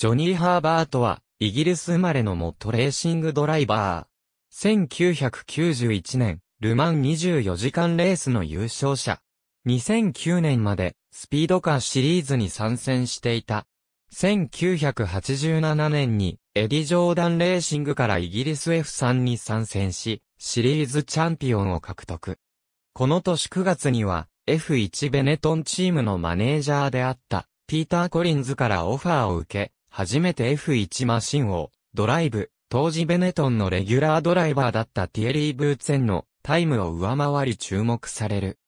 ジョニー・ハーバートは、イギリス生まれのモットレーシングドライバー。1991年、ルマン24時間レースの優勝者。2009年まで、スピードカーシリーズに参戦していた。1987年に、エディ・ジョーダンレーシングからイギリス F3 に参戦し、シリーズチャンピオンを獲得。この年9月には、F1 ベネトンチームのマネージャーであった、ピーター・コリンズからオファーを受け、初めて F1 マシンをドライブ、当時ベネトンのレギュラードライバーだったティエリー・ブーツェンのタイムを上回り注目される。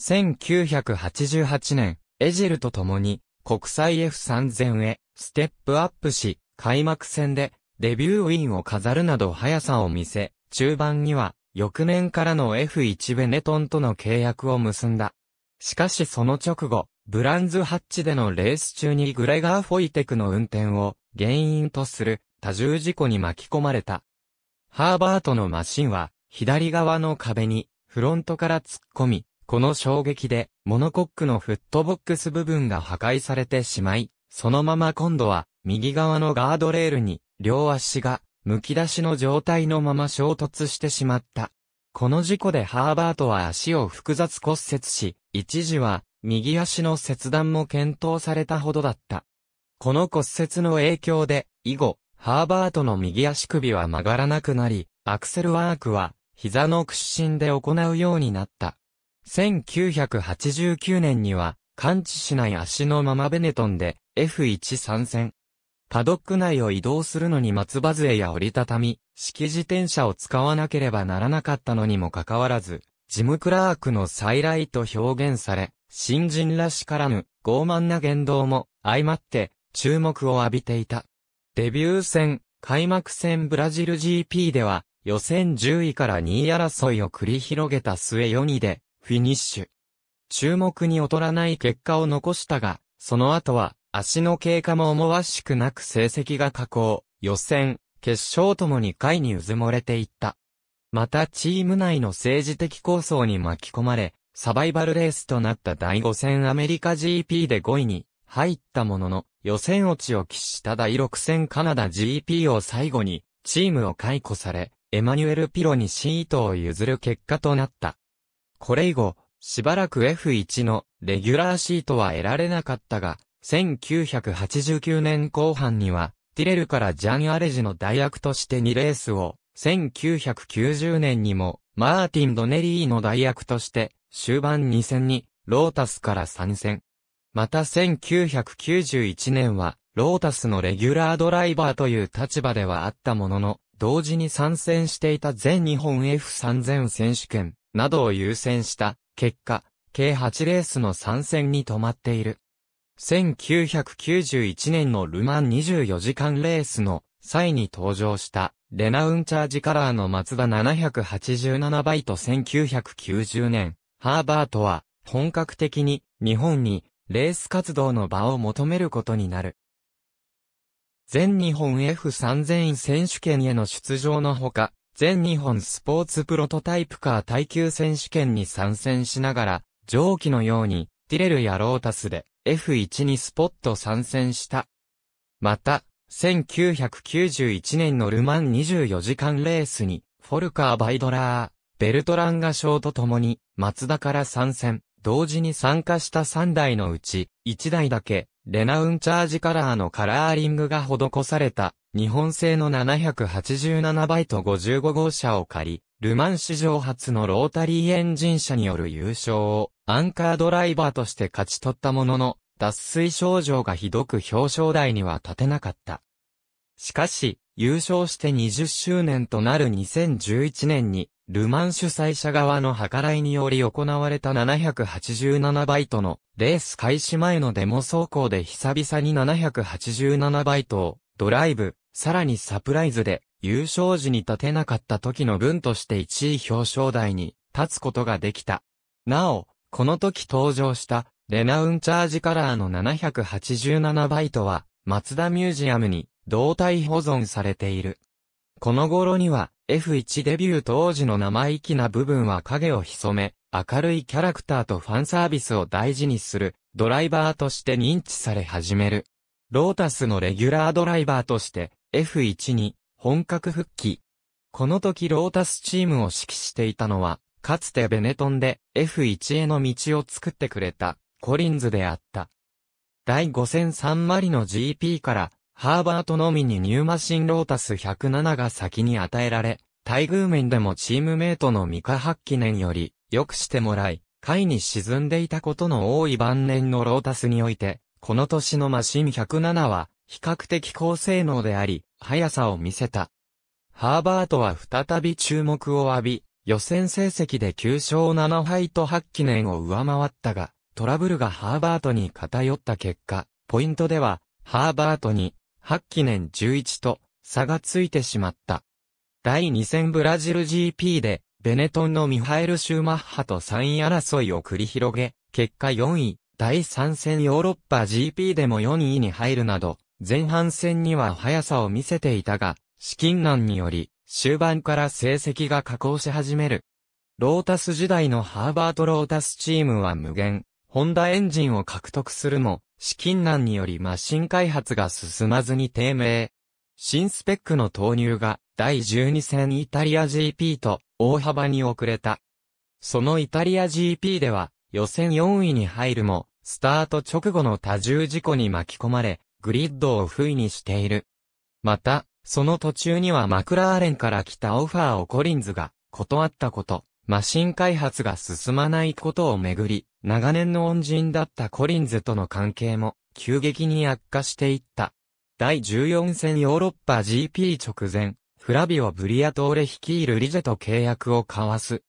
1988年、エジルと共に国際 F3000 へステップアップし、開幕戦でデビューウィンを飾るなど速さを見せ、中盤には翌年からの F1 ベネトンとの契約を結んだ。しかしその直後、ブランズハッチでのレース中にグレガー・フォイテクの運転を原因とする多重事故に巻き込まれた。ハーバートのマシンは左側の壁にフロントから突っ込み、この衝撃でモノコックのフットボックス部分が破壊されてしまい、そのまま今度は右側のガードレールに両足がむき出しの状態のまま衝突してしまった。この事故でハーバートは足を複雑骨折し、一時は右足の切断も検討されたほどだった。この骨折の影響で、以後、ハーバートの右足首は曲がらなくなり、アクセルワークは、膝の屈伸で行うようになった。1989年には、完治しない足のままベネトンで F1 参戦。パドック内を移動するのに松葉杖や折りたたみ、式自転車を使わなければならなかったのにもかかわらず、ジム・クラークの再来と表現され、新人らしからぬ傲慢な言動も相まって注目を浴びていた。デビュー戦、開幕戦ブラジル GP では予選10位から2位争いを繰り広げた末4位でフィニッシュ。注目に劣らない結果を残したが、その後は足の経過も思わしくなく成績が下降、予選、決勝ともに下位にうずもれていった。またチーム内の政治的構想に巻き込まれ、サバイバルレースとなった第5戦アメリカ GP で5位に入ったものの、予選落ちを喫した第6戦カナダ GP を最後に、チームを解雇され、エマニュエル・ピロにシートを譲る結果となった。これ以後、しばらく F1 のレギュラーシートは得られなかったが、1989年後半には、ティレルからジャン・アレジの代役として2レースを、1990年にもマーティン・ドネリーの代役として、終盤2戦に、ロータスから参戦。また1991年は、ロータスのレギュラードライバーという立場ではあったものの、同時に参戦していた全日本 F3000 選手権などを優先した結果、計8レースの参戦に止まっている。1991年のルマン24時間レースの際に登場したレナウンチャージカラーの松田787バイト1990年、ハーバートは本格的に日本にレース活動の場を求めることになる。全日本 F3000 選手権への出場のほか、全日本スポーツプロトタイプカー耐久選手権に参戦しながら、上記のように、ティレルやロータスで F1 にスポット参戦した。また、1991年のルマン24時間レースに、フォルカー・バイドラー、ベルトランガ賞と共に、松田から参戦、同時に参加した3台のうち、1台だけ、レナウンチャージカラーのカラーリングが施された、日本製の787バイト55号車を借り、ルマン史上初のロータリーエンジン車による優勝を、アンカードライバーとして勝ち取ったものの、脱水症状がひどく表彰台には立てなかった。しかし、優勝して20周年となる2011年に、ルマン主催者側の計らいにより行われた787バイトのレース開始前のデモ走行で久々に787バイトをドライブ、さらにサプライズで優勝時に立てなかった時の分として1位表彰台に立つことができた。なお、この時登場したレナウンチャージカラーの787バイトはマツダミュージアムに動態保存されている。この頃には F1 デビュー当時の生意気な部分は影を潜め、明るいキャラクターとファンサービスを大事にするドライバーとして認知され始める。ロータスのレギュラードライバーとして F1 に本格復帰。この時ロータスチームを指揮していたのは、かつてベネトンで F1 への道を作ってくれたコリンズであった。第5戦サマリの GP からハーバートのみにニューマシンロータス107が先に与えられ、待遇面でもチームメイトの未可発記年より、良くしてもらい、下位に沈んでいたことの多い晩年のロータスにおいて、この年のマシン107は、比較的高性能であり、速さを見せた。ハーバートは再び注目を浴び、予選成績で9勝7敗と発記年を上回ったが、トラブルがハーバートに偏った結果、ポイントでは、ハーバートに8期年11と差がついてしまった。第2戦ブラジル GP で、ベネトンのミハエル・シューマッハと3位争いを繰り広げ、結果4位、第3戦ヨーロッパ GP でも4位に入るなど、前半戦には速さを見せていたが、資金難により、終盤から成績が下降し始める。ロータス時代のハーバート・ロータスチームは無限、ホンダエンジンを獲得するも、資金難によりマシン開発が進まずに低迷。新スペックの投入が第12戦イタリア GP と大幅に遅れた。そのイタリア GP では予選4位に入るも、スタート直後の多重事故に巻き込まれ、グリッドを不意にしている。また、その途中にはマクラーレンから来たオファーをコリンズが断ったこと。マシン開発が進まないことをめぐり、長年の恩人だったコリンズとの関係も急激に悪化していった。第14戦ヨーロッパ GP 直前、フラビオ・ブリアトーレ率いるリジェと契約を交わす。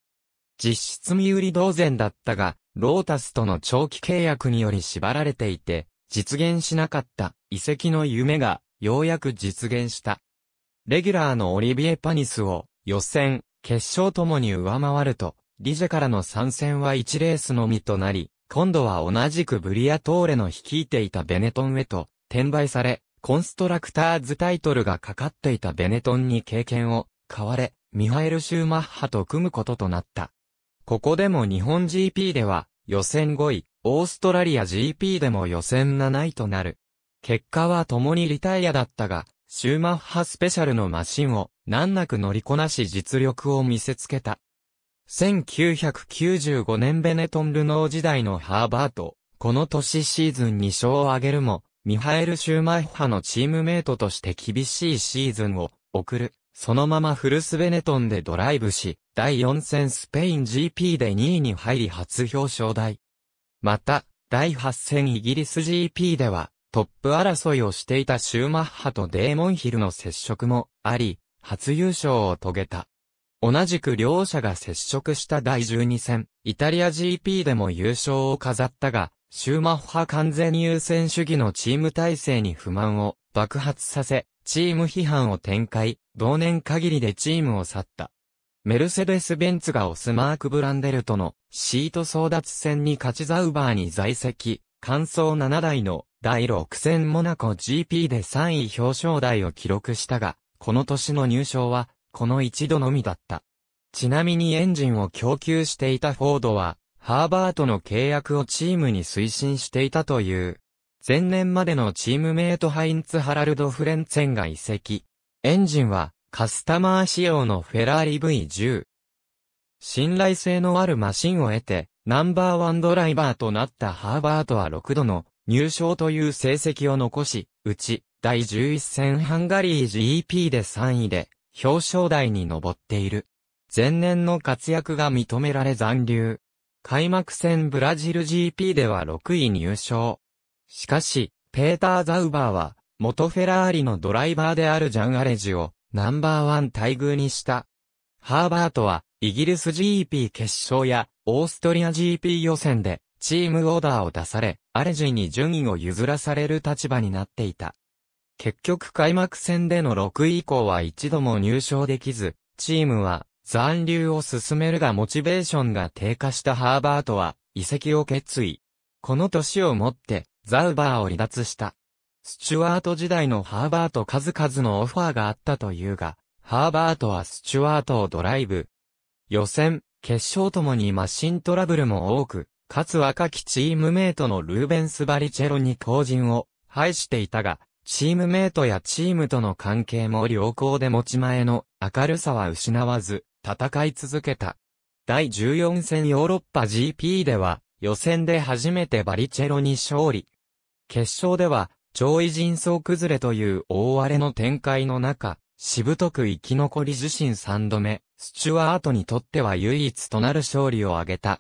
実質身売り同然だったが、ロータスとの長期契約により縛られていて、実現しなかった遺跡の夢がようやく実現した。レギュラーのオリビエ・パニスを予選、決勝ともに上回ると、リジェからの参戦は1レースのみとなり、今度は同じくブリアトーレの率いていたベネトンへと転売され、コンストラクターズタイトルがかかっていたベネトンに経験を買われ、ミハエル・シューマッハと組むこととなった。ここでも日本 GP では予選5位、オーストラリア GP でも予選7位となる。結果は共にリタイアだったが、シューマッハスペシャルのマシンを難なく乗りこなし実力を見せつけた。1995年ベネトン・ルノー時代のハーバート、この年シーズン2勝を挙げるも、ミハエル・シューマッハのチームメイトとして厳しいシーズンを送る。そのままフルスベネトンでドライブし、第4戦スペイン GP で2位に入り初表彰台。また、第8戦イギリス GP では、トップ争いをしていたシューマッハとデーモンヒルの接触もあり、初優勝を遂げた。同じく両者が接触した第12戦、イタリア GP でも優勝を飾ったが、シューマッハ完全優先主義のチーム体制に不満を爆発させ、チーム批判を展開、同年限りでチームを去った。メルセデス・ベンツがオスマーク・ブランデルとのシート争奪戦に勝ちザウバーに在籍、完走7台の第6戦モナコ GP で3位表彰台を記録したが、この年の入賞は、この一度のみだった。ちなみにエンジンを供給していたフォードは、ハーバートの契約をチームに推進していたという。前年までのチームメイトハインツ・ハラルド・フレンツェンが移籍。エンジンは、カスタマー仕様のフェラーリ V10。信頼性のあるマシンを得て、ナンバーワンドライバーとなったハーバートは6度の入賞という成績を残し、うち第11戦ハンガリー GP で3位で、表彰台に上っている。前年の活躍が認められ残留。開幕戦ブラジル GP では6位入賞。しかし、ペーター・ザウバーは、元フェラーリのドライバーであるジャン・アレジを、ナンバーワン待遇にした。ハーバートは、イギリス GP 決勝や、オーストリア GP 予選で、チームオーダーを出され、アレジに順位を譲らされる立場になっていた。結局開幕戦での6位以降は一度も入賞できず、チームは残留を進めるがモチベーションが低下したハーバートは移籍を決意。この年をもってザウバーを離脱した。スチュワート時代のハーバート数々のオファーがあったというが、ハーバートはスチュワートをドライブ。予選、決勝ともにマシントラブルも多く、かつ若きチームメイトのルーベンス・バリチェロに後陣を排していたが、チームメイトやチームとの関係も良好で持ち前の明るさは失わず、戦い続けた。第14戦ヨーロッパ GP では、予選で初めてバリチェロに勝利。決勝では、上位人層崩れという大荒れの展開の中、しぶとく生き残り自身3度目、スチュワートにとっては唯一となる勝利を挙げた。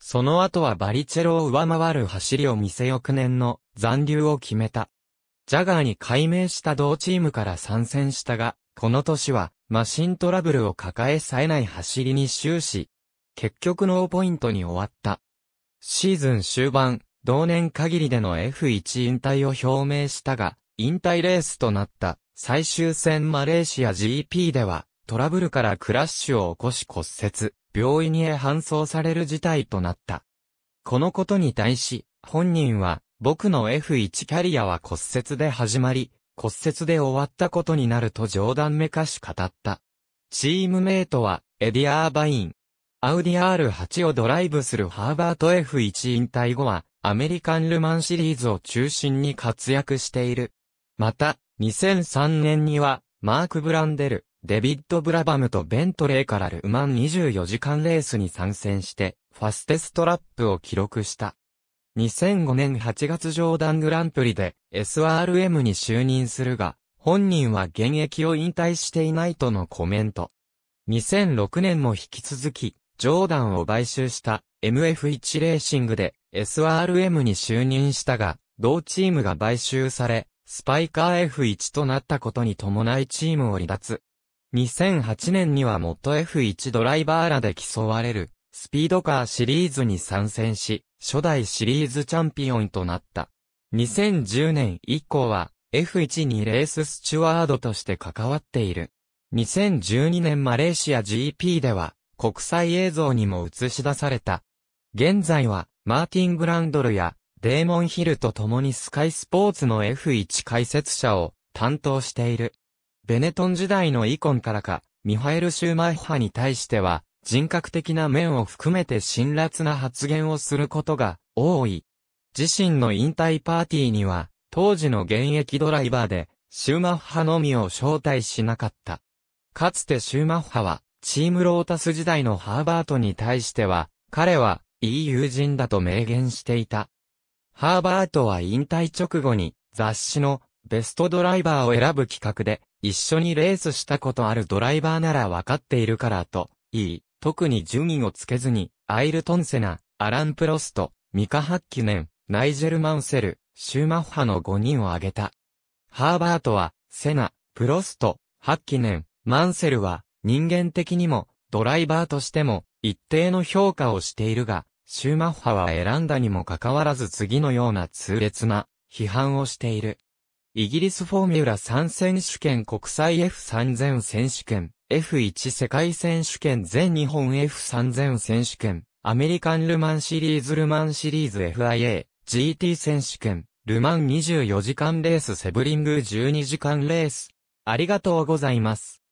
その後はバリチェロを上回る走りを見せ翌年の残留を決めた。ジャガーに改名した同チームから参戦したが、この年は、マシントラブルを抱えさえない走りに終始、結局ノーポイントに終わった。シーズン終盤、同年限りでの F1 引退を表明したが、引退レースとなった最終戦マレーシア GP では、トラブルからクラッシュを起こし骨折、病院へ搬送される事態となった。このことに対し、本人は、僕の F1 キャリアは骨折で始まり、骨折で終わったことになると冗談めかし語った。チームメイトは、エディアーバイン。アウディ R8 をドライブするハーバート F1 引退後は、アメリカンルマンシリーズを中心に活躍している。また、2003年には、マーク・ブランデル、デビッド・ブラバムとベントレーからルマン24時間レースに参戦して、ファステストラップを記録した。2005年8月ジョーダングランプリで SRM に就任するが、本人は現役を引退していないとのコメント。2006年も引き続き、ジョーダンを買収した MF1 レーシングで SRM に就任したが、同チームが買収され、スパイカー F1 となったことに伴いチームを離脱。2008年には元 F1 ドライバーらで競われるスピードカーシリーズに参戦し、初代シリーズチャンピオンとなった。2010年以降は F1 にレーススチュワードとして関わっている。2012年マレーシア GP では国際映像にも映し出された。現在はマーティン・グランドルやデーモン・ヒルと共にスカイスポーツの F1 解説者を担当している。ベネトン時代のイコンからか、ミハエル・シューマッハに対しては、人格的な面を含めて辛辣な発言をすることが多い。自身の引退パーティーには、当時の現役ドライバーで、シューマッハのみを招待しなかった。かつてシューマッハは、チームロータス時代のハーバートに対しては、彼は、いい友人だと明言していた。ハーバートは引退直後に、雑誌のベストドライバーを選ぶ企画で、一緒にレースしたことあるドライバーならわかっているからと、いい。特に順位をつけずに、アイルトンセナ、アラン・プロスト、ミカ・ハッキネン、ナイジェル・マンセル、シューマッハの5人を挙げた。ハーバートは、セナ、プロスト、ハッキネン、マンセルは、人間的にも、ドライバーとしても、一定の評価をしているが、シューマッハは選んだにもかかわらず次のような痛烈な批判をしている。イギリスフォーミュラ3選手権国際 F3000 選手権 F1 世界選手権全日本 F3000 選手権、アメリカンルマンシリーズルマンシリーズ FIA、GT 選手権、ルマン24時間レースセブリング12時間レース。ありがとうございます。